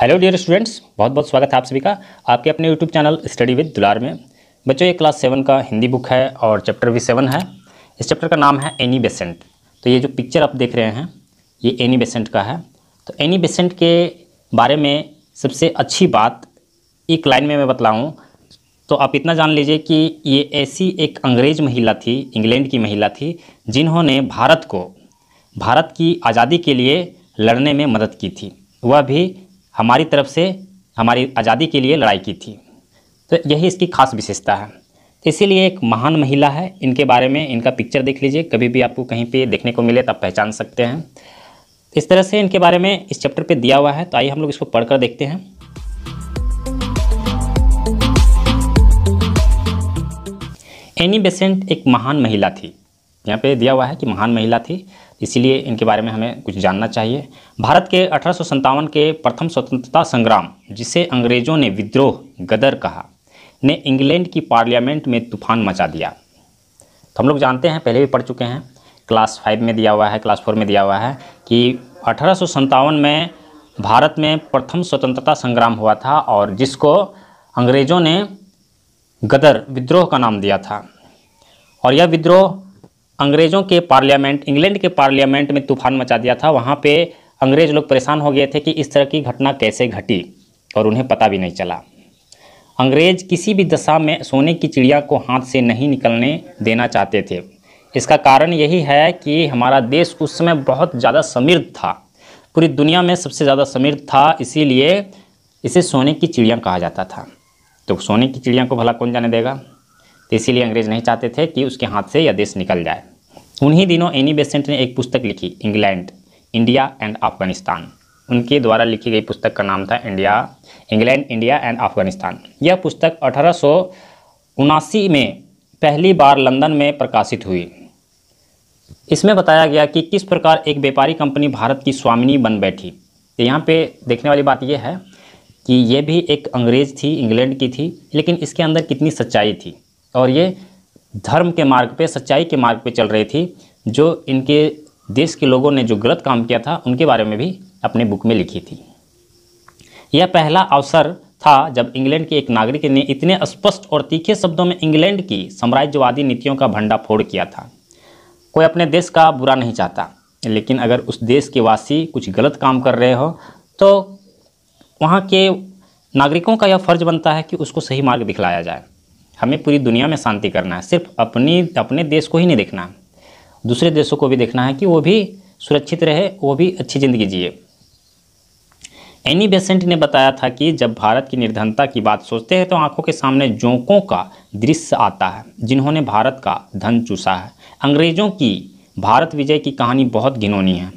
hello dear students बहुत बहुत स्वागत है आप सभी का आपके अपने यूट्यूब चैनल स्टडी विद दुलार में बच्चों ये क्लास सेवन का हिंदी बुक है और चैप्टर भी सेवन है इस चैप्टर का नाम है एनी बेसेंट तो ये जो पिक्चर आप देख रहे हैं ये एनी बेसेंट का है तो एनी बेसेंट के बारे में सबसे अच्छी बात एक लाइन में मैं बतलाऊँ तो आप इतना जान लीजिए कि ये ऐसी एक अंग्रेज़ महिला थी इंग्लैंड की महिला थी जिन्होंने भारत को भारत की आज़ादी के लिए लड़ने में मदद की थी वह भी हमारी तरफ से हमारी आज़ादी के लिए लड़ाई की थी तो यही इसकी खास विशेषता है इसीलिए एक महान महिला है इनके बारे में इनका पिक्चर देख लीजिए कभी भी आपको कहीं पे देखने को मिले तो आप पहचान सकते हैं इस तरह से इनके बारे में इस चैप्टर पे दिया हुआ है तो आइए हम लोग इसको पढ़कर देखते हैं एनी बेसेंट एक महान महिला थी यहाँ पे दिया हुआ है कि महान महिला थी इसीलिए इनके बारे में हमें कुछ जानना चाहिए भारत के अठारह के प्रथम स्वतंत्रता संग्राम जिसे अंग्रेज़ों ने विद्रोह गदर कहा ने इंग्लैंड की पार्लियामेंट में तूफान मचा दिया तो हम लोग जानते हैं पहले भी पढ़ चुके हैं क्लास फाइव में दिया हुआ है क्लास फोर में दिया हुआ है कि अठारह में भारत में प्रथम स्वतंत्रता संग्राम हुआ था और जिसको अंग्रेज़ों ने गदर विद्रोह का नाम दिया था और यह विद्रोह अंग्रेज़ों के पार्लियामेंट इंग्लैंड के पार्लियामेंट में तूफान मचा दिया था वहाँ पे अंग्रेज़ लोग परेशान हो गए थे कि इस तरह की घटना कैसे घटी और उन्हें पता भी नहीं चला अंग्रेज़ किसी भी दशा में सोने की चिड़िया को हाथ से नहीं निकलने देना चाहते थे इसका कारण यही है कि हमारा देश उस समय बहुत ज़्यादा समृद्ध था पूरी दुनिया में सबसे ज़्यादा समृद्ध था इसीलिए इसे सोने की चिड़िया कहा जाता था तो सोने की चिड़िया को भला कौन जाने देगा तो इसीलिए अंग्रेज़ नहीं चाहते थे कि उसके हाथ से यह देश निकल जाए उन्हीं दिनों एनी बेसेंट ने एक पुस्तक लिखी इंग्लैंड इंडिया एंड अफगानिस्तान उनके द्वारा लिखी गई पुस्तक का नाम था India England India and Afghanistan यह पुस्तक अठारह में पहली बार लंदन में प्रकाशित हुई इसमें बताया गया कि किस प्रकार एक व्यापारी कंपनी भारत की स्वामिनी बन बैठी तो यहाँ पे देखने वाली बात यह है कि ये भी एक अंग्रेज़ थी इंग्लैंड की थी लेकिन इसके अंदर कितनी सच्चाई थी और ये धर्म के मार्ग पे सच्चाई के मार्ग पे चल रही थी जो इनके देश के लोगों ने जो गलत काम किया था उनके बारे में भी अपने बुक में लिखी थी यह पहला अवसर था जब इंग्लैंड के एक नागरिक ने इतने स्पष्ट और तीखे शब्दों में इंग्लैंड की साम्राज्यवादी नीतियों का भंडाफोड़ किया था कोई अपने देश का बुरा नहीं चाहता लेकिन अगर उस देश के वासी कुछ गलत काम कर रहे हो तो वहाँ के नागरिकों का यह फर्ज बनता है कि उसको सही मार्ग दिखलाया जाए हमें पूरी दुनिया में शांति करना है सिर्फ अपनी अपने देश को ही नहीं देखना है दूसरे देशों को भी देखना है कि वो भी सुरक्षित रहे वो भी अच्छी ज़िंदगी जिए एनी बेसेंट ने बताया था कि जब भारत की निर्धनता की बात सोचते हैं तो आंखों के सामने जोंकों का दृश्य आता है जिन्होंने भारत का धन चूसा है अंग्रेज़ों की भारत विजय की कहानी बहुत घिनौनी है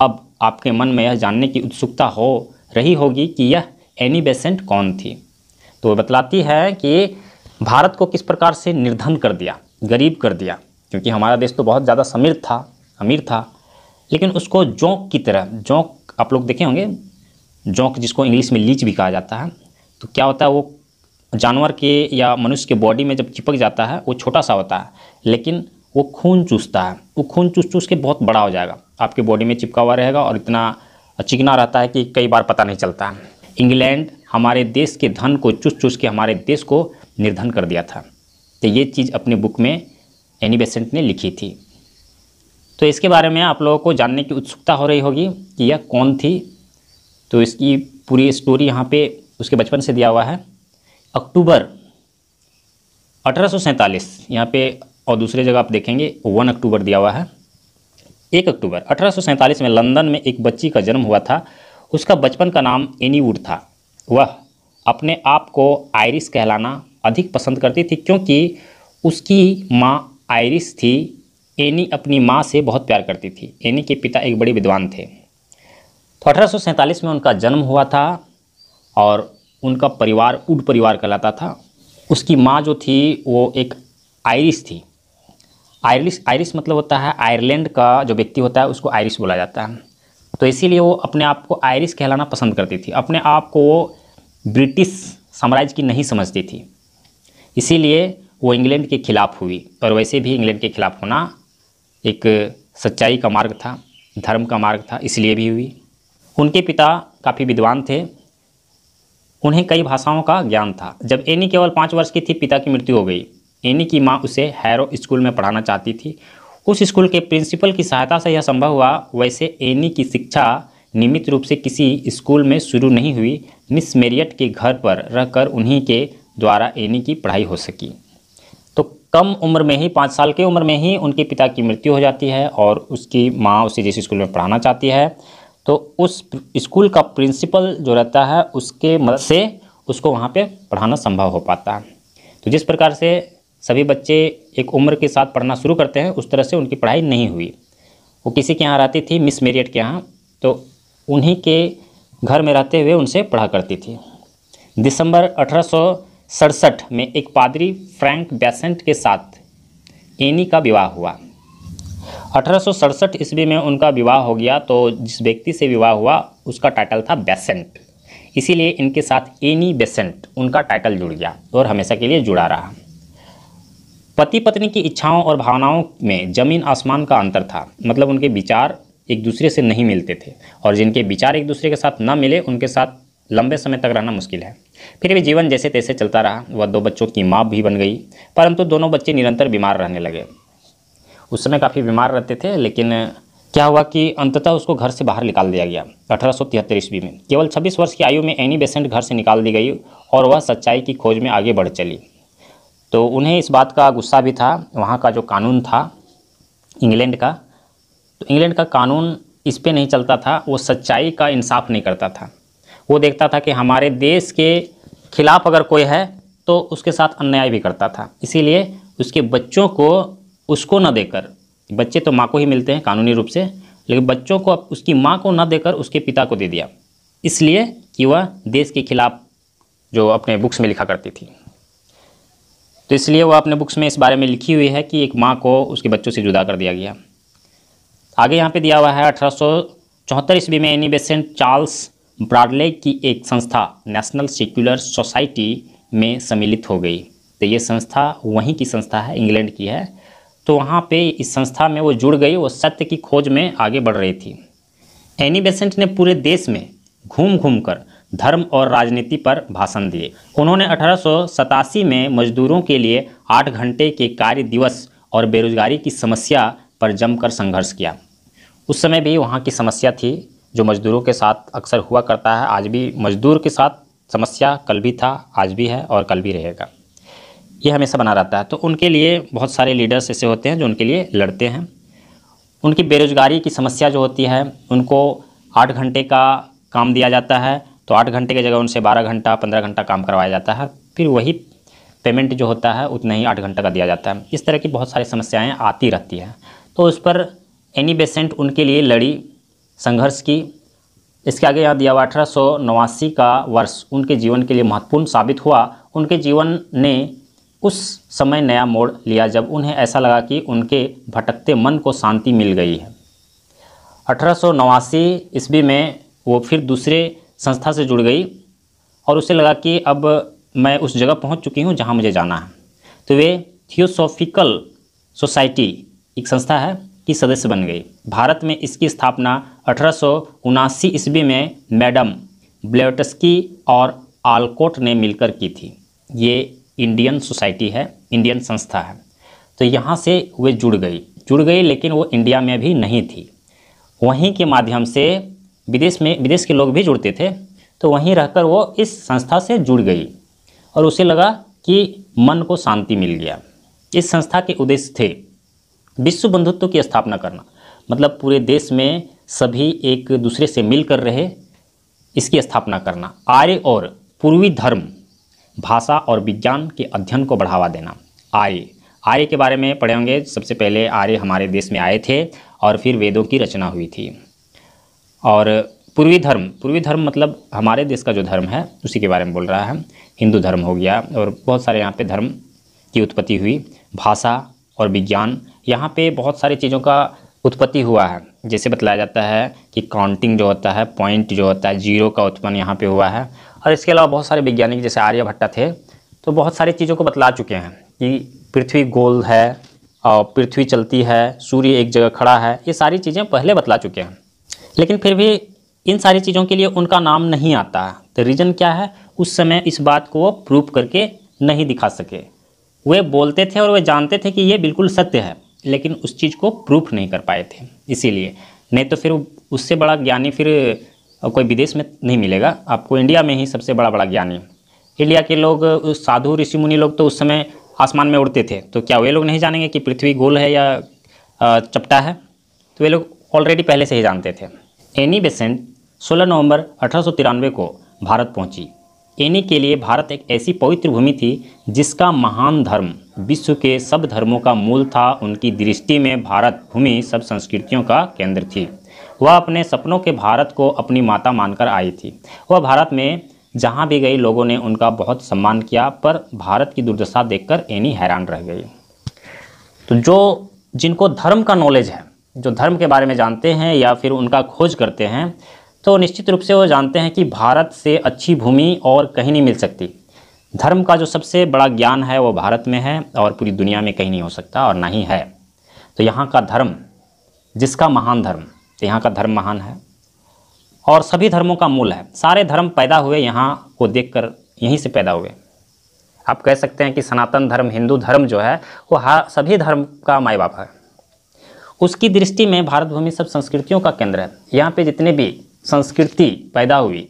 अब आपके मन में यह जानने की उत्सुकता हो रही होगी कि यह एनी बेसेंट कौन थी तो बतलाती है कि भारत को किस प्रकार से निर्धन कर दिया गरीब कर दिया क्योंकि हमारा देश तो बहुत ज़्यादा समृद्ध था अमीर था लेकिन उसको जौक की तरह जौक आप लोग देखे होंगे जौक जिसको इंग्लिश में लीच भी कहा जाता है तो क्या होता है वो जानवर के या मनुष्य के बॉडी में जब चिपक जाता है वो छोटा सा होता है लेकिन वो खून चूसता है वो खून चूस चूस के बहुत बड़ा हो जाएगा आपके बॉडी में चिपका हुआ रहेगा और इतना चिकना रहता है कि कई बार पता नहीं चलता है इंग्लैंड हमारे देश के धन को चूस चूस के हमारे देश को निर्धन कर दिया था तो ये चीज़ अपने बुक में एनी बेसेंट ने लिखी थी तो इसके बारे में आप लोगों को जानने की उत्सुकता हो रही होगी कि यह कौन थी तो इसकी पूरी स्टोरी यहाँ पे उसके बचपन से दिया हुआ है अक्टूबर अठारह सौ यहाँ पर और दूसरे जगह आप देखेंगे वन अक्टूबर दिया हुआ है एक अक्टूबर अठारह में लंदन में एक बच्ची का जन्म हुआ था उसका बचपन का नाम एनीवुड था वह अपने आप को आयरिस कहलाना अधिक पसंद करती थी क्योंकि उसकी माँ आयरिस थी एनी अपनी माँ से बहुत प्यार करती थी एनी के पिता एक बड़े विद्वान थे तो अठारह में उनका जन्म हुआ था और उनका परिवार उड परिवार कहलाता था उसकी माँ जो थी वो एक आयरिस थी आयरिश आयरिस मतलब होता है आयरलैंड का जो व्यक्ति होता है उसको आयरिश बोला जाता है तो इसीलिए वो अपने आप को आयरिस कहलाना पसंद करती थी अपने आप को वो ब्रिटिश साम्राज्य की नहीं समझती थी इसीलिए वो इंग्लैंड के खिलाफ हुई और वैसे भी इंग्लैंड के खिलाफ होना एक सच्चाई का मार्ग था धर्म का मार्ग था इसलिए भी हुई उनके पिता काफ़ी विद्वान थे उन्हें कई भाषाओं का ज्ञान था जब एनी केवल पाँच वर्ष की थी पिता की मृत्यु हो गई एनी की माँ उसे हैरो स्कूल में पढ़ाना चाहती थी उस स्कूल के प्रिंसिपल की सहायता से यह संभव हुआ वैसे एनी की शिक्षा नियमित रूप से किसी स्कूल में शुरू नहीं हुई मिस मेरियट के घर पर रहकर उन्हीं के द्वारा इन्हीं की पढ़ाई हो सकी तो कम उम्र में ही पाँच साल की उम्र में ही उनके पिता की मृत्यु हो जाती है और उसकी माँ उसे जिस स्कूल में पढ़ाना चाहती है तो उस स्कूल का प्रिंसिपल जो रहता है उसके मदद से उसको वहाँ पे पढ़ाना संभव हो पाता है तो जिस प्रकार से सभी बच्चे एक उम्र के साथ पढ़ना शुरू करते हैं उस तरह से उनकी पढ़ाई नहीं हुई वो किसी के यहाँ रहती थी मिस मेरियट के यहाँ तो उन्हीं के घर में रहते हुए उनसे पढ़ा करती थी दिसंबर अठारह सड़सठ में एक पादरी फ्रैंक बेसेंट के साथ एनी का विवाह हुआ अठारह ईस्वी में उनका विवाह हो गया तो जिस व्यक्ति से विवाह हुआ उसका टाइटल था बेसेंट इसीलिए इनके साथ एनी बेसेंट उनका टाइटल जुड़ गया और हमेशा के लिए जुड़ा रहा पति पत्नी की इच्छाओं और भावनाओं में जमीन आसमान का अंतर था मतलब उनके विचार एक दूसरे से नहीं मिलते थे और जिनके विचार एक दूसरे के साथ न मिले उनके साथ लंबे समय तक रहना मुश्किल है फिर भी जीवन जैसे तैसे चलता रहा वह दो बच्चों की माँ भी बन गई परंतु दोनों बच्चे निरंतर बीमार रहने लगे उस समय काफ़ी बीमार रहते थे लेकिन क्या हुआ कि अंततः उसको घर से बाहर निकाल दिया गया अठारह सौ तिहत्तर ईस्वी में केवल 26 वर्ष की आयु में एनी बेसेंट घर से निकाल दी गई और वह सच्चाई की खोज में आगे बढ़ चली तो उन्हें इस बात का गुस्सा भी था वहाँ का जो कानून था इंग्लैंड का तो इंग्लैंड का कानून इस पर नहीं चलता था वो सच्चाई का इंसाफ नहीं करता था वो देखता था कि हमारे देश के खिलाफ अगर कोई है तो उसके साथ अन्याय भी करता था इसीलिए उसके बच्चों को उसको न देकर बच्चे तो माँ को ही मिलते हैं कानूनी रूप से लेकिन बच्चों को उसकी माँ को न देकर उसके पिता को दे दिया इसलिए कि वह देश के खिलाफ जो अपने बुक्स में लिखा करती थी तो इसलिए वह अपने बुक्स में इस बारे में लिखी हुई है कि एक माँ को उसके बच्चों से जुदा कर दिया गया आगे यहाँ पे दिया हुआ है अठारह ईस्वी में एनी बेसेंट चार्ल्स ब्राडले की एक संस्था नेशनल सेक्युलर सोसाइटी में सम्मिलित हो गई तो ये संस्था वहीं की संस्था है इंग्लैंड की है तो वहाँ पे इस संस्था में वो जुड़ गई वो सत्य की खोज में आगे बढ़ रही थी एनी बेसेंट ने पूरे देश में घूम घूम कर धर्म और राजनीति पर भाषण दिए उन्होंने अठारह में मजदूरों के लिए आठ घंटे के कार्य दिवस और बेरोजगारी की समस्या पर जमकर संघर्ष किया उस समय भी वहाँ की समस्या थी जो मज़दूरों के साथ अक्सर हुआ करता है आज भी मज़दूर के साथ समस्या कल भी था आज भी है और कल भी रहेगा ये हमेशा बना रहता है तो उनके लिए बहुत सारे लीडर्स ऐसे होते हैं जो उनके लिए लड़ते हैं उनकी बेरोज़गारी की समस्या जो होती है उनको आठ घंटे का काम दिया जाता है तो आठ घंटे की जगह उनसे बारह घंटा पंद्रह घंटा काम करवाया जाता है फिर वही पेमेंट जो होता है उतना ही आठ घंटे का दिया जाता है इस तरह की बहुत सारी समस्याएँ आती रहती हैं तो उस पर एनी बेसेंट उनके लिए लड़ी संघर्ष की इसके आगे यहाँ दिया हुआ अठारह का वर्ष उनके जीवन के लिए महत्वपूर्ण साबित हुआ उनके जीवन ने उस समय नया मोड़ लिया जब उन्हें ऐसा लगा कि उनके भटकते मन को शांति मिल गई है अठारह ईस्वी में वो फिर दूसरे संस्था से जुड़ गई और उसे लगा कि अब मैं उस जगह पहुंच चुकी हूं जहां मुझे जाना है तो वे थियोसोफिकल सोसाइटी एक संस्था है की सदस्य बन गई भारत में इसकी स्थापना अठारह ईस्वी में मैडम ब्लेटस्की और आलकोट ने मिलकर की थी ये इंडियन सोसाइटी है इंडियन संस्था है तो यहाँ से वे जुड़ गई जुड़ गई लेकिन वो इंडिया में भी नहीं थी वहीं के माध्यम से विदेश में विदेश के लोग भी जुड़ते थे तो वहीं रहकर वो इस संस्था से जुड़ गई और उसे लगा कि मन को शांति मिल गया इस संस्था के उद्देश्य थे विश्व बंधुत्व की स्थापना करना मतलब पूरे देश में सभी एक दूसरे से मिलकर रहे इसकी स्थापना करना आर्य और पूर्वी धर्म भाषा और विज्ञान के अध्ययन को बढ़ावा देना आर्य आर्य के बारे में पढ़े होंगे सबसे पहले आर्य हमारे देश में आए थे और फिर वेदों की रचना हुई थी और पूर्वी धर्म पूर्वी धर्म मतलब हमारे देश का जो धर्म है उसी के बारे में बोल रहा है हिंदू धर्म हो गया और बहुत सारे यहाँ पे धर्म की उत्पत्ति हुई भाषा और विज्ञान यहाँ पे बहुत सारी चीज़ों का उत्पत्ति हुआ है जैसे बताया जाता है कि काउंटिंग जो होता है पॉइंट जो होता है जीरो का उत्पन्न यहाँ पे हुआ है और इसके अलावा बहुत सारे वैज्ञानिक जैसे आर्यभट्टा थे तो बहुत सारी चीज़ों को बतला चुके हैं कि पृथ्वी गोल है और पृथ्वी चलती है सूर्य एक जगह खड़ा है ये सारी चीज़ें पहले बतला चुके हैं लेकिन फिर भी इन सारी चीज़ों के लिए उनका नाम नहीं आता तो रीज़न क्या है उस समय इस बात को वो प्रूव करके नहीं दिखा सके वे बोलते थे और वे जानते थे कि ये बिल्कुल सत्य है लेकिन उस चीज़ को प्रूफ नहीं कर पाए थे इसीलिए नहीं तो फिर उससे बड़ा ज्ञानी फिर कोई विदेश में नहीं मिलेगा आपको इंडिया में ही सबसे बड़ा बड़ा ज्ञानी इंडिया के लोग साधु ऋषि मुनि लोग तो उस समय आसमान में उड़ते थे तो क्या वे लोग नहीं जानेंगे कि पृथ्वी गोल है या चपटा है तो वे लोग ऑलरेडी पहले से ही जानते थे एनी बेसेंट 16 नवंबर अठारह को भारत पहुंची एनी के लिए भारत एक ऐसी पवित्र भूमि थी जिसका महान धर्म विश्व के सब धर्मों का मूल था उनकी दृष्टि में भारत भूमि सब संस्कृतियों का केंद्र थी वह अपने सपनों के भारत को अपनी माता मानकर आई थी वह भारत में जहाँ भी गई लोगों ने उनका बहुत सम्मान किया पर भारत की दुर्दशा देखकर एनी हैरान रह गई तो जो जिनको धर्म का नॉलेज है जो धर्म के बारे में जानते हैं या फिर उनका खोज करते हैं तो निश्चित रूप से वो जानते हैं कि भारत से अच्छी भूमि और कहीं नहीं मिल सकती धर्म का जो सबसे बड़ा ज्ञान है वो भारत में है और पूरी दुनिया में कहीं नहीं हो सकता और ना ही है तो यहाँ का धर्म जिसका महान धर्म तो यहाँ का धर्म महान है और सभी धर्मों का मूल है सारे धर्म पैदा हुए यहाँ को देखकर यहीं से पैदा हुए आप कह सकते हैं कि सनातन धर्म हिंदू धर्म जो है वो हर सभी धर्म का माए बाप है उसकी दृष्टि में भारत भूमि सब संस्कृतियों का केंद्र है यहाँ पे जितने भी संस्कृति पैदा हुई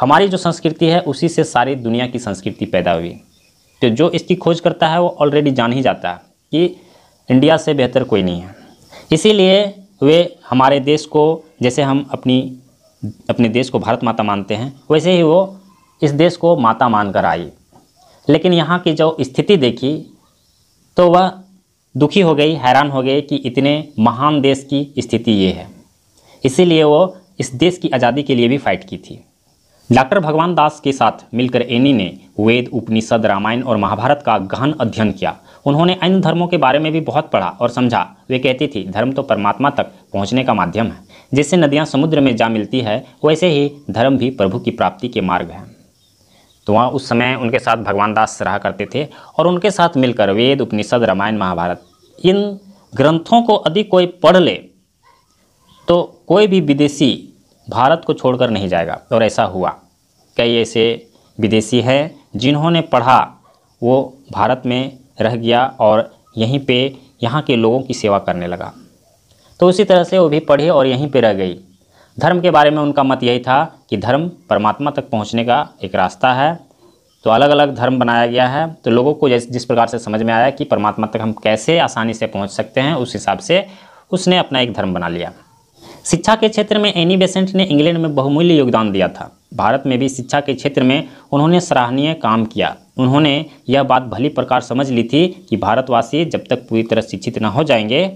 हमारी जो संस्कृति है उसी से सारी दुनिया की संस्कृति पैदा हुई तो जो इसकी खोज करता है वो ऑलरेडी जान ही जाता है कि इंडिया से बेहतर कोई नहीं है इसीलिए वे हमारे देश को जैसे हम अपनी अपने देश को भारत माता मानते हैं वैसे ही वो इस देश को माता मान कर आई लेकिन यहाँ की जो स्थिति देखी तो वह दुखी हो गई हैरान हो गई कि इतने महान देश की स्थिति ये है इसीलिए वो इस देश की आज़ादी के लिए भी फाइट की थी डॉक्टर भगवान दास के साथ मिलकर एनी ने वेद उपनिषद रामायण और महाभारत का गहन अध्ययन किया उन्होंने अन्य धर्मों के बारे में भी बहुत पढ़ा और समझा वे कहती थी धर्म तो परमात्मा तक पहुंचने का माध्यम है जैसे नदियां समुद्र में जा मिलती है वैसे ही धर्म भी प्रभु की प्राप्ति के मार्ग हैं तो वहाँ उस समय उनके साथ भगवान दास रहा करते थे और उनके साथ मिलकर वेद उपनिषद रामायण महाभारत इन ग्रंथों को यदि कोई पढ़ ले तो कोई भी विदेशी भारत को छोड़कर नहीं जाएगा और ऐसा हुआ कई ऐसे विदेशी हैं जिन्होंने पढ़ा वो भारत में रह गया और यहीं पे यहाँ के लोगों की सेवा करने लगा तो उसी तरह से वो भी पढ़े और यहीं पे रह गई धर्म के बारे में उनका मत यही था कि धर्म परमात्मा तक पहुँचने का एक रास्ता है तो अलग अलग धर्म बनाया गया है तो लोगों को जिस जिस प्रकार से समझ में आया कि परमात्मा तक हम कैसे आसानी से पहुँच सकते हैं उस हिसाब से उसने अपना एक धर्म बना लिया शिक्षा के क्षेत्र में एनी बेसेंट ने इंग्लैंड में बहुमूल्य योगदान दिया था भारत में भी शिक्षा के क्षेत्र में उन्होंने सराहनीय काम किया उन्होंने यह बात भली प्रकार समझ ली थी कि भारतवासी जब तक पूरी तरह शिक्षित न हो जाएंगे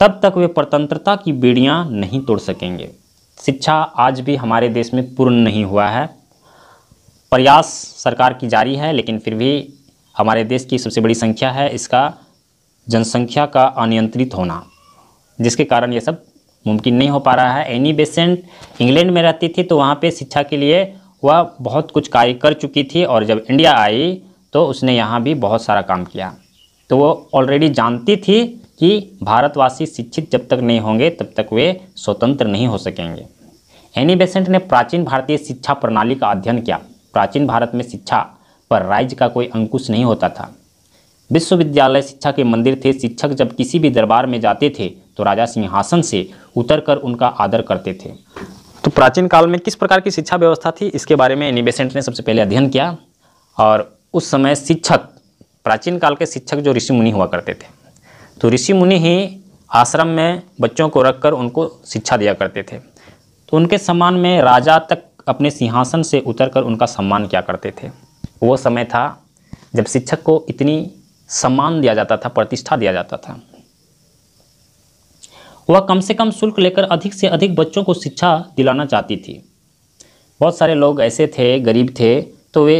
तब तक वे प्रतंत्रता की बीड़ियाँ नहीं तोड़ सकेंगे शिक्षा आज भी हमारे देश में पूर्ण नहीं हुआ है प्रयास सरकार की जारी है लेकिन फिर भी हमारे देश की सबसे बड़ी संख्या है इसका जनसंख्या का अनियंत्रित होना जिसके कारण ये सब मुमकिन नहीं हो पा रहा है एनी बेसेंट इंग्लैंड में रहती थी तो वहाँ पे शिक्षा के लिए वह बहुत कुछ कार्य कर चुकी थी और जब इंडिया आई तो उसने यहाँ भी बहुत सारा काम किया तो वो ऑलरेडी जानती थी कि भारतवासी शिक्षित जब तक नहीं होंगे तब तक वे स्वतंत्र नहीं हो सकेंगे एनी बेसेंट ने प्राचीन भारतीय शिक्षा प्रणाली का अध्ययन किया प्राचीन भारत में शिक्षा पर राज्य का कोई अंकुश नहीं होता था विश्वविद्यालय शिक्षा के मंदिर थे शिक्षक जब किसी भी दरबार में जाते थे तो राजा सिंहासन से उतरकर उनका आदर करते थे तो प्राचीन काल में किस प्रकार की शिक्षा व्यवस्था थी इसके बारे में एनिबेसेंट ने सबसे पहले अध्ययन किया और उस समय शिक्षक प्राचीन काल के शिक्षक जो ऋषि मुनि हुआ करते थे तो ऋषि मुनि ही आश्रम में बच्चों को रखकर उनको शिक्षा दिया करते थे तो उनके सम्मान में राजा तक अपने सिंहासन से उतरकर उनका सम्मान किया करते थे वो समय था जब शिक्षक को इतनी सम्मान दिया जाता था प्रतिष्ठा दिया जाता था वह कम से कम शुल्क लेकर अधिक से अधिक बच्चों को शिक्षा दिलाना चाहती थी बहुत सारे लोग ऐसे थे गरीब थे तो वे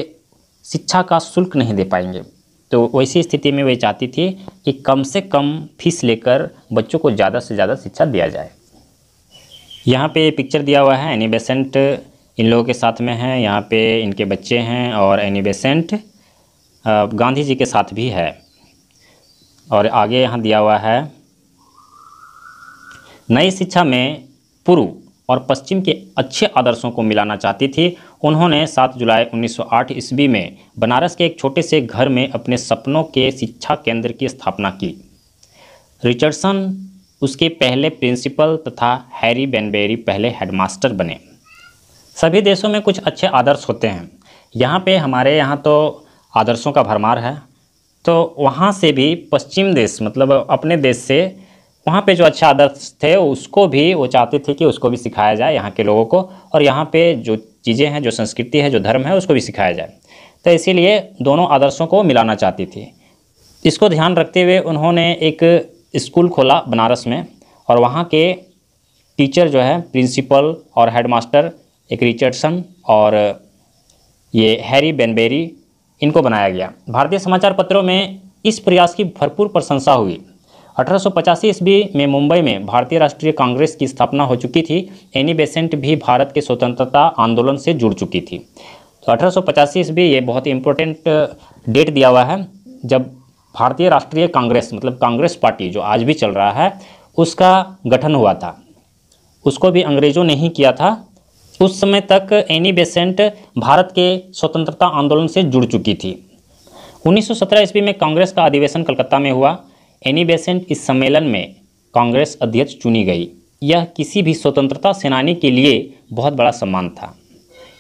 शिक्षा का शुल्क नहीं दे पाएंगे तो वैसी स्थिति में वे चाहती थी कि कम से कम फीस लेकर बच्चों को ज़्यादा से ज़्यादा शिक्षा दिया जाए यहाँ पे पिक्चर दिया हुआ है एनी बेसेंट इन लोगों के साथ में है यहाँ पे इनके बच्चे हैं और एनी बेसेंट गांधी जी के साथ भी है और आगे यहाँ दिया हुआ है नई शिक्षा में पूर्व और पश्चिम के अच्छे आदर्शों को मिलाना चाहती थी उन्होंने 7 जुलाई 1908 ईस्वी में बनारस के एक छोटे से घर में अपने सपनों के शिक्षा केंद्र की स्थापना की रिचर्डसन उसके पहले प्रिंसिपल तथा हैरी बेनबेरी पहले हेडमास्टर बने सभी देशों में कुछ अच्छे आदर्श होते हैं यहाँ पे हमारे यहाँ तो आदर्शों का भरमार है तो वहाँ से भी पश्चिम देश मतलब अपने देश से वहाँ पे जो अच्छा आदर्श थे उसको भी वो चाहते थे कि उसको भी सिखाया जाए यहाँ के लोगों को और यहाँ पे जो चीज़ें हैं जो संस्कृति है जो धर्म है उसको भी सिखाया जाए तो इसीलिए दोनों आदर्शों को मिलाना चाहती थी इसको ध्यान रखते हुए उन्होंने एक स्कूल खोला बनारस में और वहाँ के टीचर जो है प्रिंसिपल और हेडमास्टर एक रिचर्डसन और ये हैरी बेनबेरी इनको बनाया गया भारतीय समाचार पत्रों में इस प्रयास की भरपूर प्रशंसा हुई अठारह ईस्वी में मुंबई में भारतीय राष्ट्रीय कांग्रेस की स्थापना हो चुकी थी एनी बेसेंट भी भारत के स्वतंत्रता आंदोलन से जुड़ चुकी थी तो अठारह ईस्वी ये बहुत ही इम्पोर्टेंट डेट दिया हुआ है जब भारतीय राष्ट्रीय कांग्रेस मतलब कांग्रेस पार्टी जो आज भी चल रहा है उसका गठन हुआ था उसको भी अंग्रेज़ों ने ही किया था उस समय तक एनी बेसेंट भारत के स्वतंत्रता आंदोलन से जुड़ चुकी थी 1917 ईस्वी में कांग्रेस का अधिवेशन कलकत्ता में हुआ एनी बेसेंट इस सम्मेलन में कांग्रेस अध्यक्ष चुनी गई यह किसी भी स्वतंत्रता सेनानी के लिए बहुत बड़ा सम्मान था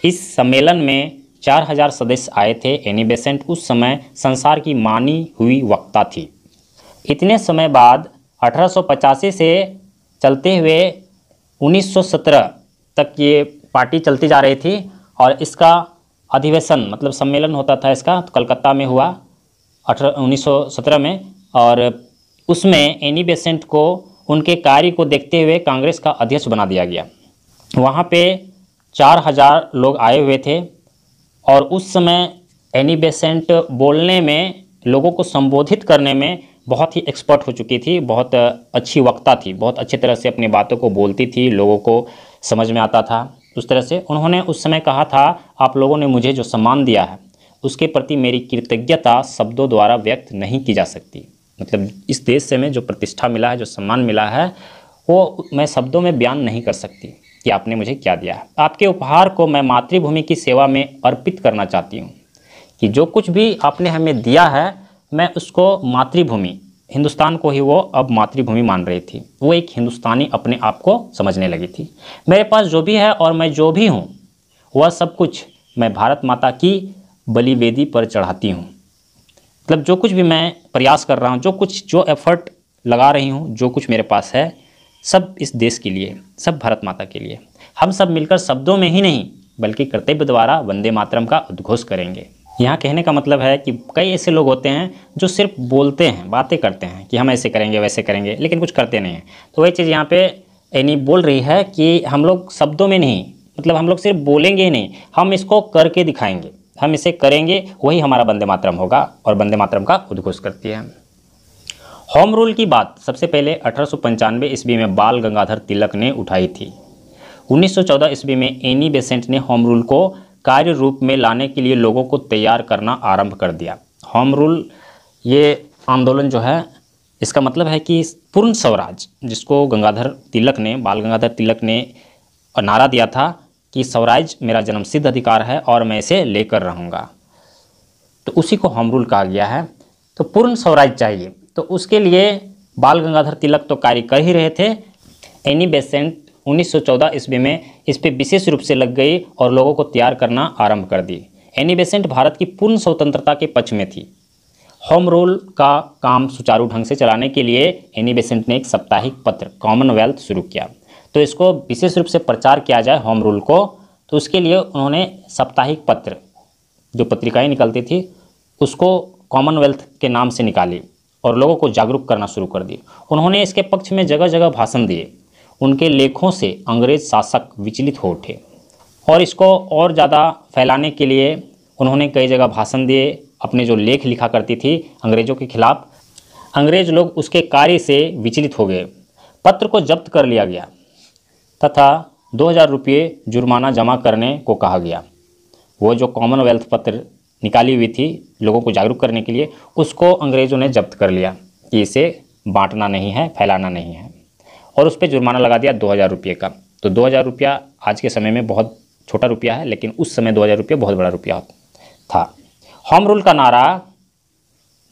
इस सम्मेलन में 4000 सदस्य आए थे एनी बेसेंट उस समय संसार की मानी हुई वक्ता थी इतने समय बाद अठारह से चलते हुए 1917 तक ये पार्टी चलती जा रही थी और इसका अधिवेशन मतलब सम्मेलन होता था इसका तो कलकत्ता में हुआ अठारह 1917 में और उसमें एनी बेसेंट को उनके कार्य को देखते हुए कांग्रेस का अध्यक्ष बना दिया गया वहाँ पे चार हजार लोग आए हुए थे और उस समय एनी बेसेंट बोलने में लोगों को संबोधित करने में बहुत ही एक्सपर्ट हो चुकी थी बहुत अच्छी वक्ता थी बहुत अच्छी तरह से अपनी बातों को बोलती थी लोगों को समझ में आता था उस तरह से उन्होंने उस समय कहा था आप लोगों ने मुझे जो सम्मान दिया है उसके प्रति मेरी कृतज्ञता शब्दों द्वारा व्यक्त नहीं की जा सकती मतलब इस देश से मैं जो प्रतिष्ठा मिला है जो सम्मान मिला है वो मैं शब्दों में बयान नहीं कर सकती कि आपने मुझे क्या दिया है आपके उपहार को मैं मातृभूमि की सेवा में अर्पित करना चाहती हूँ कि जो कुछ भी आपने हमें दिया है मैं उसको मातृभूमि हिंदुस्तान को ही वो अब मातृभूमि मान रही थी वो एक हिंदुस्तानी अपने आप को समझने लगी थी मेरे पास जो भी है और मैं जो भी हूँ वह सब कुछ मैं भारत माता की बलिवेदी पर चढ़ाती हूँ मतलब जो कुछ भी मैं प्रयास कर रहा हूँ जो कुछ जो एफर्ट लगा रही हूँ जो कुछ मेरे पास है सब इस देश के लिए सब भारत माता के लिए हम सब मिलकर शब्दों में ही नहीं बल्कि कर्तव्य द्वारा वंदे मातरम का उद्घोष करेंगे यहाँ कहने का मतलब है कि कई ऐसे लोग होते हैं जो सिर्फ बोलते हैं बातें करते हैं कि हम ऐसे करेंगे वैसे करेंगे लेकिन कुछ करते नहीं हैं तो वही चीज़ यहाँ पे यानी बोल रही है कि हम लोग शब्दों में नहीं मतलब हम लोग सिर्फ बोलेंगे ही नहीं हम इसको करके दिखाएंगे हम इसे करेंगे वही हमारा वंदे मातरम होगा और बंदे मातरम का उद्घोष करती है होम रूल की बात सबसे पहले अठारह ईस्वी में बाल गंगाधर तिलक ने उठाई थी 1914 ईस्वी में एनी बेसेंट ने होम रूल को कार्य रूप में लाने के लिए लोगों को तैयार करना आरंभ कर दिया होम रूल ये आंदोलन जो है इसका मतलब है कि पूर्ण स्वराज जिसको गंगाधर तिलक ने बाल गंगाधर तिलक ने नारा दिया था कि स्वराज मेरा जन्म सिद्ध अधिकार है और मैं इसे लेकर रहूँगा तो उसी को हम रूल कहा गया है तो पूर्ण स्वराज चाहिए तो उसके लिए बाल गंगाधर तिलक तो कार्य कर ही रहे थे एनी बेसेंट 1914 ईस्वी में इस पर विशेष रूप से लग गई और लोगों को तैयार करना आरंभ कर दी एनी बेसेंट भारत की पूर्ण स्वतंत्रता के पक्ष में थी होम रूल का काम सुचारू ढंग से चलाने के लिए एनी बेसेंट ने एक साप्ताहिक पत्र कॉमनवेल्थ शुरू किया तो इसको विशेष रूप से प्रचार किया जाए होम रूल को तो उसके लिए उन्होंने साप्ताहिक पत्र जो पत्रिकाएँ निकलती थी उसको कॉमनवेल्थ के नाम से निकाली और लोगों को जागरूक करना शुरू कर दिए उन्होंने इसके पक्ष में जगह जगह भाषण दिए उनके लेखों से अंग्रेज शासक विचलित हो उठे और इसको और ज़्यादा फैलाने के लिए उन्होंने कई जगह भाषण दिए अपने जो लेख लिखा करती थी अंग्रेज़ों के खिलाफ अंग्रेज लोग उसके कार्य से विचलित हो गए पत्र को जब्त कर लिया गया तथा दो हज़ार रुपये जुर्माना जमा करने को कहा गया वो जो कॉमनवेल्थ पत्र निकाली हुई थी लोगों को जागरूक करने के लिए उसको अंग्रेज़ों ने जब्त कर लिया कि इसे बांटना नहीं है फैलाना नहीं है और उस पर जुर्माना लगा दिया दो हज़ार रुपये का तो दो हज़ार रुपया आज के समय में बहुत छोटा रुपया है लेकिन उस समय दो हज़ार रुपये बहुत बड़ा रुपया था होम रूल का नारा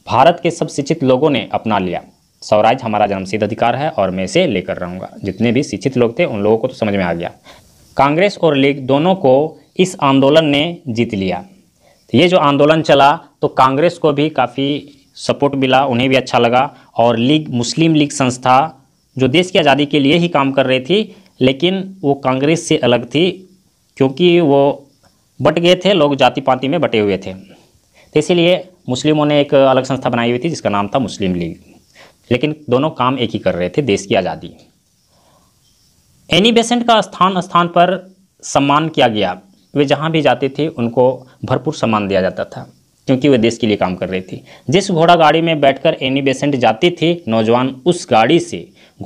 भारत के सब शिक्षित लोगों ने अपना लिया स्वराज हमारा जन्मसिद्ध अधिकार है और मैं इसे लेकर रहूँगा जितने भी शिक्षित लोग थे उन लोगों को तो समझ में आ गया कांग्रेस और लीग दोनों को इस आंदोलन ने जीत लिया तो ये जो आंदोलन चला तो कांग्रेस को भी काफ़ी सपोर्ट मिला उन्हें भी अच्छा लगा और लीग मुस्लिम लीग संस्था जो देश की आज़ादी के लिए ही काम कर रही थी लेकिन वो कांग्रेस से अलग थी क्योंकि वो बट गए थे लोग जाति पाति में बटे हुए थे तो इसीलिए मुस्लिमों ने एक अलग संस्था बनाई हुई थी जिसका नाम था मुस्लिम लीग लेकिन दोनों काम एक ही कर रहे थे देश की आज़ादी एनी बेसेंट का स्थान स्थान पर सम्मान किया गया वे जहाँ भी जाते थे उनको भरपूर सम्मान दिया जाता था क्योंकि वे देश के लिए काम कर रहे थे जिस घोड़ा गाड़ी में बैठकर एनी बेसेंट जाते थे नौजवान उस गाड़ी से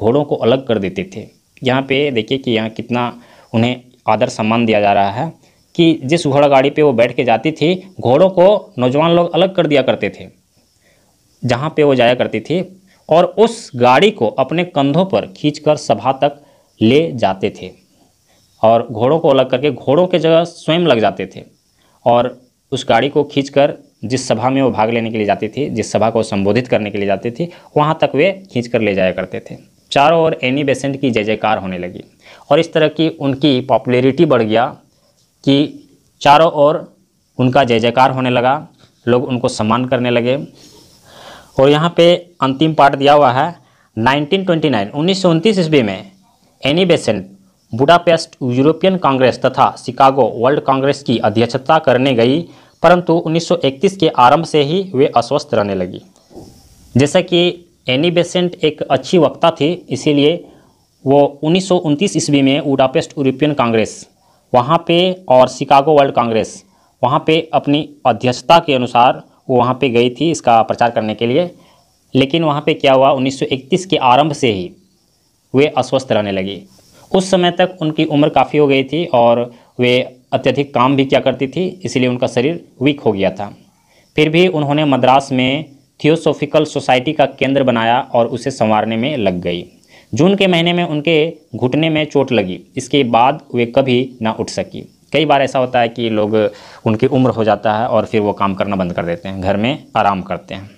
घोड़ों को अलग कर देते थे यहाँ पे देखिए कि यहाँ कितना उन्हें आदर सम्मान दिया जा रहा है कि जिस घोड़ा गाड़ी पे वो बैठ के जाती थी घोड़ों को नौजवान लोग अलग कर दिया करते थे जहाँ पे वो जाया करती थी और उस गाड़ी को अपने कंधों पर खींचकर सभा तक ले जाते थे और घोड़ों को अलग करके घोड़ों के जगह स्वयं लग जाते थे और उस गाड़ी को खींचकर जिस सभा में वो भाग लेने के लिए जाते थे जिस सभा को संबोधित करने के लिए जाते थे वहाँ तक वे खींच कर ले जाया करते थे चारों ओर एनी बेसेंट की जय जयकार होने लगी और इस तरह की उनकी पॉपुलरिटी बढ़ गया कि चारों ओर उनका जय जयकार होने लगा लोग उनको सम्मान करने लगे और यहाँ पे अंतिम पार्ट दिया हुआ है 1929 उन्नीस सौ उनतीस ईस्वी में Annie Besant Budapest European Congress तथा शिकागो वर्ल्ड कांग्रेस की अध्यक्षता करने गई परंतु 1931 के आरंभ से ही वे अस्वस्थ रहने लगी जैसा कि एनी बेसेंट एक अच्छी वक्ता थी इसीलिए वो उन्नीस सौ ईस्वी में बुडापेस्ट यूरोपियन कांग्रेस वहाँ पे और शिकागो वर्ल्ड कांग्रेस वहाँ पे अपनी अध्यक्षता के अनुसार वो वहाँ पे गई थी इसका प्रचार करने के लिए लेकिन वहाँ पे क्या हुआ 1931 के आरंभ से ही वे अस्वस्थ रहने लगी उस समय तक उनकी उम्र काफ़ी हो गई थी और वे अत्यधिक काम भी क्या करती थी इसलिए उनका शरीर वीक हो गया था फिर भी उन्होंने मद्रास में थियोसोफिकल सोसाइटी का केंद्र बनाया और उसे संवारने में लग गई जून के महीने में उनके घुटने में चोट लगी इसके बाद वे कभी ना उठ सकी कई बार ऐसा होता है कि लोग उनकी उम्र हो जाता है और फिर वो काम करना बंद कर देते हैं घर में आराम करते हैं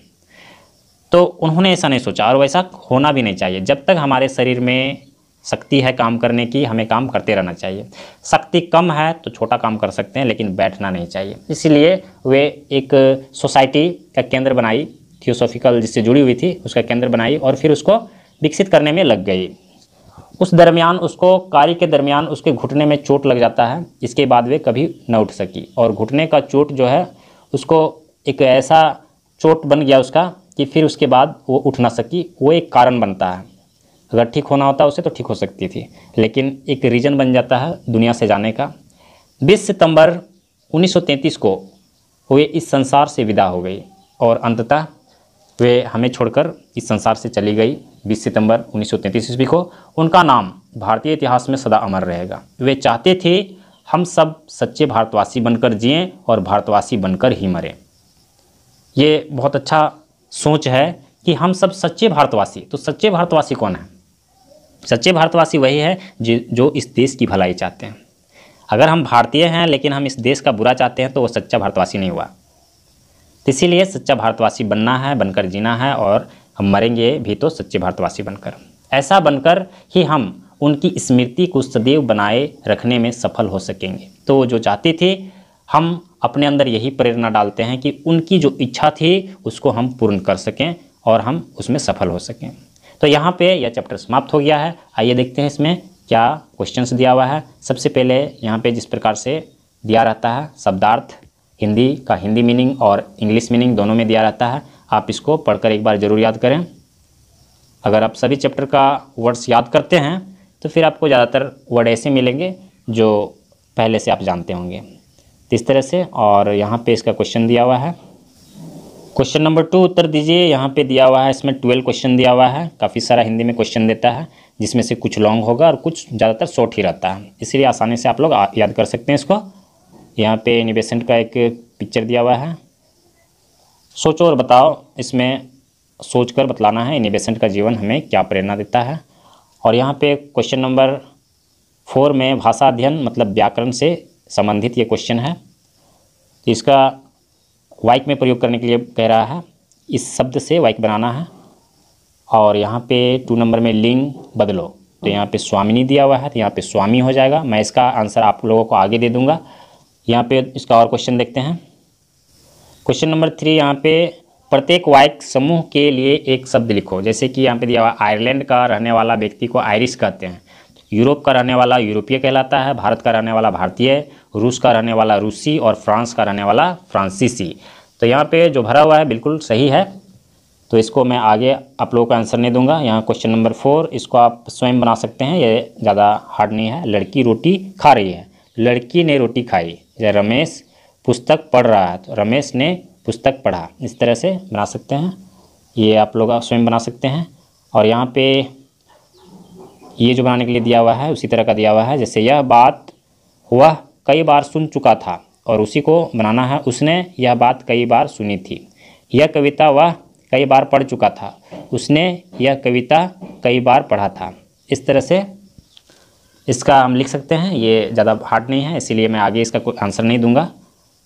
तो उन्होंने ऐसा नहीं सोचा और वैसा होना भी नहीं चाहिए जब तक हमारे शरीर में शक्ति है काम करने की हमें काम करते रहना चाहिए शक्ति कम है तो छोटा काम कर सकते हैं लेकिन बैठना नहीं चाहिए इसीलिए वे एक सोसाइटी का केंद्र बनाई थियोसॉफिकल जिससे जुड़ी हुई थी उसका केंद्र बनाई और फिर उसको विकसित करने में लग गई उस दरमियान उसको कार्य के दरमियान उसके घुटने में चोट लग जाता है इसके बाद वे कभी न उठ सकी और घुटने का चोट जो है उसको एक ऐसा चोट बन गया उसका कि फिर उसके बाद वो उठ ना सकी वो एक कारण बनता है अगर ठीक होना होता उसे तो ठीक हो सकती थी लेकिन एक रीज़न बन जाता है दुनिया से जाने का 20 सितंबर 1933 को वे इस संसार से विदा हो गई और अंततः वे हमें छोड़कर इस संसार से चली गई 20 सितंबर 1933 ईस्वी को उनका नाम भारतीय इतिहास में सदा अमर रहेगा वे चाहते थे हम सब सच्चे भारतवासी बनकर जिएं और भारतवासी बनकर ही मरें ये बहुत अच्छा सोच है कि हम सब सच्चे भारतवासी तो सच्चे भारतवासी कौन है सच्चे भारतवासी वही है जो इस देश की भलाई चाहते हैं अगर हम भारतीय हैं लेकिन हम इस देश का बुरा चाहते हैं तो वो सच्चा भारतवासी नहीं हुआ इसीलिए सच्चा भारतवासी बनना है बनकर जीना है और हम मरेंगे भी तो सच्चे भारतवासी बनकर ऐसा बनकर ही हम उनकी स्मृति को सदैव बनाए रखने में सफल हो सकेंगे तो जो चाहते थे हम अपने अंदर यही प्रेरणा डालते हैं कि उनकी जो इच्छा थी उसको हम पूर्ण कर सकें और हम उसमें सफल हो सकें तो यहाँ पे यह चैप्टर समाप्त हो गया है आइए देखते हैं इसमें क्या क्वेश्चंस दिया हुआ है सबसे पहले यहाँ पे जिस प्रकार से दिया रहता है शब्दार्थ हिंदी का हिंदी मीनिंग और इंग्लिश मीनिंग दोनों में दिया रहता है आप इसको पढ़कर एक बार ज़रूर याद करें अगर आप सभी चैप्टर का वर्ड्स याद करते हैं तो फिर आपको ज़्यादातर वर्ड ऐसे मिलेंगे जो पहले से आप जानते होंगे इस तरह से और यहाँ पे इसका क्वेश्चन दिया हुआ है क्वेश्चन नंबर टू उत्तर दीजिए यहाँ पे दिया हुआ है इसमें ट्वेल्व क्वेश्चन दिया हुआ है काफ़ी सारा हिंदी में क्वेश्चन देता है जिसमें से कुछ लॉन्ग होगा और कुछ ज़्यादातर शॉर्ट ही रहता है इसलिए आसानी से आप लोग याद कर सकते हैं इसको यहाँ पे निवेशेंट का एक पिक्चर दिया हुआ है सोचो और बताओ इसमें सोच कर बतलाना है बेसेंट का जीवन हमें क्या प्रेरणा देता है और यहाँ पे क्वेश्चन नंबर फोर में भाषा अध्ययन मतलब व्याकरण से संबंधित ये क्वेश्चन है इसका वाइक में प्रयोग करने के लिए कह रहा है इस शब्द से वाइक बनाना है और यहाँ पे टू नंबर में लिंग बदलो तो यहाँ पे स्वामिनी दिया हुआ है तो यहाँ पे स्वामी हो जाएगा मैं इसका आंसर आप लोगों को आगे दे दूँगा यहाँ पे इसका और क्वेश्चन देखते हैं क्वेश्चन नंबर थ्री यहाँ पे प्रत्येक वाइक समूह के लिए एक शब्द लिखो जैसे कि यहाँ पे दिया हुआ आयरलैंड का रहने वाला व्यक्ति को आयरिश कहते हैं यूरोप का रहने वाला यूरोपीय कहलाता है भारत का रहने वाला भारतीय रूस का रहने वाला रूसी और फ्रांस का रहने वाला फ्रांसीसी तो यहाँ पे जो भरा हुआ है बिल्कुल सही है तो इसको मैं आगे आप लोगों को आंसर नहीं दूंगा यहाँ क्वेश्चन नंबर फोर इसको आप स्वयं बना सकते हैं ये ज़्यादा हार्ड नहीं है लड़की रोटी खा रही है लड़की ने रोटी खाई रमेश पुस्तक पढ़ रहा है तो रमेश ने पुस्तक पढ़ा इस तरह से बना सकते हैं ये आप लोग स्वयं बना सकते हैं और यहाँ पे ये जो बनाने के लिए दिया हुआ है उसी तरह का दिया हुआ है जैसे यह बात हुआ कई बार सुन चुका था और उसी को बनाना है उसने यह बात कई बार सुनी थी यह कविता वह कई बार पढ़ चुका था उसने यह कविता कई बार पढ़ा था इस तरह से इसका हम लिख सकते हैं ये ज़्यादा हार्ड नहीं है इसीलिए मैं आगे इसका कोई आंसर नहीं दूंगा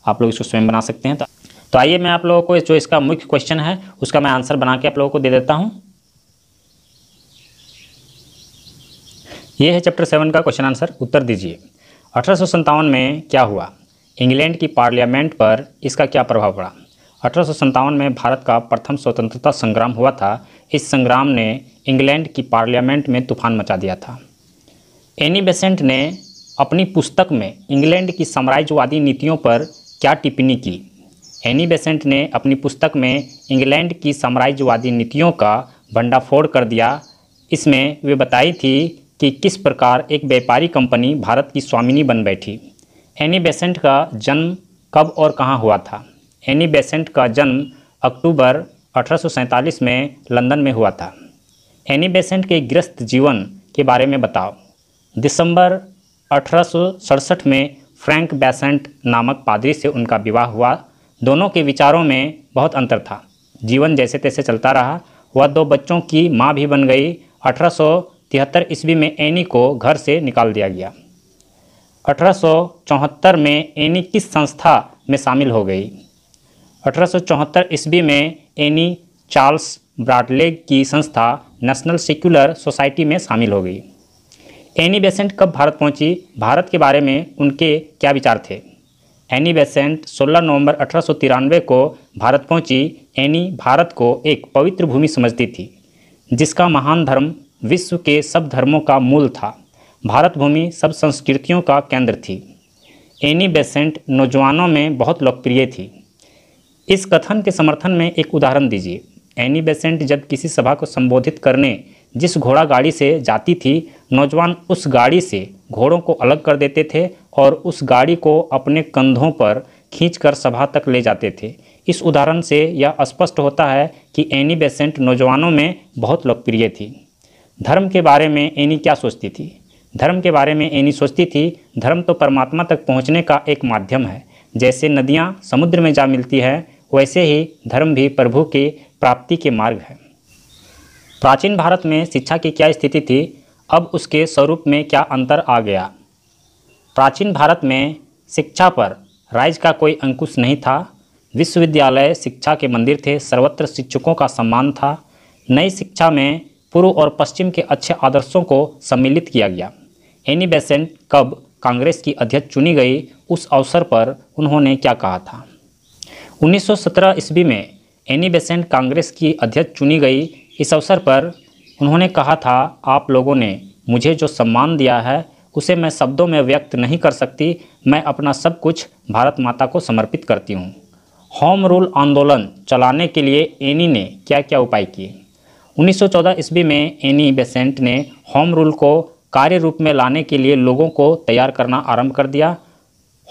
आप लोग इसको स्वयं बना सकते हैं तो तो आइए मैं आप लोगों को जो इसका मुख्य क्वेश्चन है उसका मैं आंसर बना के आप लोगों को दे देता हूँ ये है चैप्टर सेवन का क्वेश्चन आंसर उत्तर दीजिए अठारह में क्या हुआ इंग्लैंड की पार्लियामेंट पर इसका क्या प्रभाव पड़ा अठारह में भारत का प्रथम स्वतंत्रता संग्राम हुआ था इस संग्राम ने इंग्लैंड की पार्लियामेंट में तूफान मचा दिया था एनी बेसेंट ने अपनी पुस्तक में इंग्लैंड की साम्राज्यवादी नीतियों पर क्या टिप्पणी की हैनी बेसेंट ने अपनी पुस्तक में इंग्लैंड की साम्राज्यवादी नीतियों का भंडाफोड़ कर दिया इसमें वे बताई थी कि किस प्रकार एक व्यापारी कंपनी भारत की स्वामिनी बन बैठी हैनी बेसेंट का जन्म कब और कहाँ हुआ था हैनी बेसेंट का जन्म अक्टूबर अठारह में लंदन में हुआ था हैनी बेसेंट के गृहस्थ जीवन के बारे में बताओ दिसंबर अठारह में फ्रैंक बेसेंट नामक पादरी से उनका विवाह हुआ दोनों के विचारों में बहुत अंतर था जीवन जैसे तैसे चलता रहा वह दो बच्चों की माँ भी बन गई अठारह ईस्वी में एनी को घर से निकाल दिया गया अठारह में एनी किस संस्था में शामिल हो गई अठारह ईस्वी में एनी चार्ल्स ब्राडलेग की संस्था नेशनल सेक्युलर सोसाइटी में शामिल हो गई एनी बेसेंट कब भारत पहुंची भारत के बारे में उनके क्या विचार थे एनी बेसेंट 16 नवंबर अठारह को भारत पहुंची एनी भारत को एक पवित्र भूमि समझती थी जिसका महान धर्म विश्व के सब धर्मों का मूल था भारत भूमि सब संस्कृतियों का केंद्र थी एनी बेसेंट नौजवानों में बहुत लोकप्रिय थी इस कथन के समर्थन में एक उदाहरण दीजिए एनी बेसेंट जब किसी सभा को संबोधित करने जिस घोड़ा गाड़ी से जाती थी नौजवान उस गाड़ी से घोड़ों को अलग कर देते थे और उस गाड़ी को अपने कंधों पर खींचकर सभा तक ले जाते थे इस उदाहरण से यह स्पष्ट होता है कि एनी बेसेंट नौजवानों में बहुत लोकप्रिय थी धर्म के बारे में एनी क्या सोचती थी धर्म के बारे में एनी सोचती थी धर्म तो परमात्मा तक पहुंचने का एक माध्यम है जैसे नदियां समुद्र में जा मिलती हैं वैसे ही धर्म भी प्रभु के प्राप्ति के मार्ग है प्राचीन भारत में शिक्षा की क्या स्थिति थी अब उसके स्वरूप में क्या अंतर आ गया प्राचीन भारत में शिक्षा पर राज्य का कोई अंकुश नहीं था विश्वविद्यालय शिक्षा के मंदिर थे सर्वत्र शिक्षकों का सम्मान था नई शिक्षा में पूर्व और पश्चिम के अच्छे आदर्शों को सम्मिलित किया गया एनी बेसेंट कब कांग्रेस की अध्यक्ष चुनी गई उस अवसर पर उन्होंने क्या कहा था 1917 ईस्वी में एनी बेसेंट कांग्रेस की अध्यक्ष चुनी गई इस अवसर पर उन्होंने कहा था आप लोगों ने मुझे जो सम्मान दिया है उसे मैं शब्दों में व्यक्त नहीं कर सकती मैं अपना सब कुछ भारत माता को समर्पित करती हूँ होम रूल आंदोलन चलाने के लिए एनी ने क्या क्या उपाय किए 1914 ईस्वी में एनी बेसेंट ने होम रूल को कार्य रूप में लाने के लिए लोगों को तैयार करना आरंभ कर दिया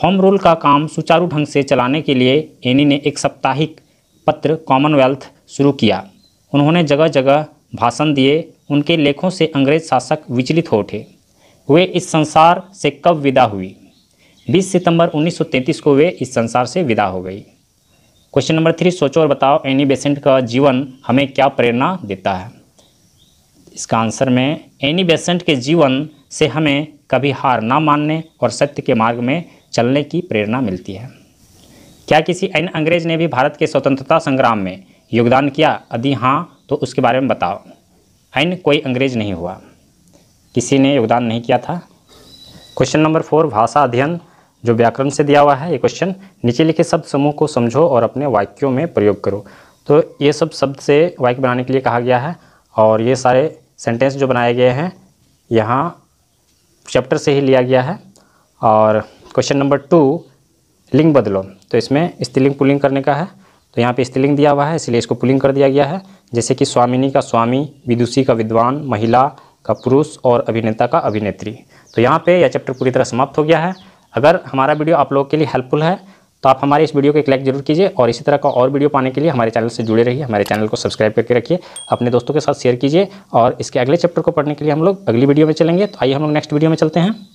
होम रूल का काम सुचारू ढंग से चलाने के लिए एनी ने एक साप्ताहिक पत्र कॉमनवेल्थ शुरू किया उन्होंने जगह जगह भाषण दिए उनके लेखों से अंग्रेज शासक विचलित हो उठे वे इस संसार से कब विदा हुई 20 सितंबर 1933 को वे इस संसार से विदा हो गई क्वेश्चन नंबर थ्री सोचो और बताओ एनी बेसेंट का जीवन हमें क्या प्रेरणा देता है इसका आंसर में एनी बेसेंट के जीवन से हमें कभी हार ना मानने और सत्य के मार्ग में चलने की प्रेरणा मिलती है क्या किसी अन्य अंग्रेज ने भी भारत के स्वतंत्रता संग्राम में योगदान किया यदि हाँ तो उसके बारे में बताओ एन कोई अंग्रेज नहीं हुआ किसी ने योगदान नहीं किया था क्वेश्चन नंबर फोर भाषा अध्ययन जो व्याकरण से दिया हुआ है ये क्वेश्चन नीचे लिखे शब्द समूह को समझो और अपने वाक्यों में प्रयोग करो तो ये सब शब्द से वाक्य बनाने के लिए कहा गया है और ये सारे सेंटेंस जो बनाए गए हैं यहाँ चैप्टर से ही लिया गया है और क्वेश्चन नंबर टू लिंग बदलो तो इसमें स्त्रीलिंग पुलिंग करने का है तो यहाँ पे स्त्रीलिंग दिया हुआ है इसलिए इसको पुलिंग कर दिया गया है जैसे कि स्वामिनी का स्वामी विदुषी का विद्वान महिला का पुरुष और अभिनेता का अभिनेत्री तो यहाँ पे यह चैप्टर पूरी तरह समाप्त हो गया है अगर हमारा वीडियो आप लोगों के लिए हेल्पफुल है तो आप हमारे इस वीडियो को एक लाइक जरूर कीजिए और इसी तरह का और वीडियो पाने के लिए हमारे चैनल से जुड़े रहिए हमारे चैनल को सब्सक्राइब करके रखिए अपने दोस्तों के साथ शेयर कीजिए और इसके अगले चैप्टर को पढ़ने के लिए हम लोग अगली वीडियो में चलेंगे तो आइए हम लोग नेक्स्ट वीडियो में चलते हैं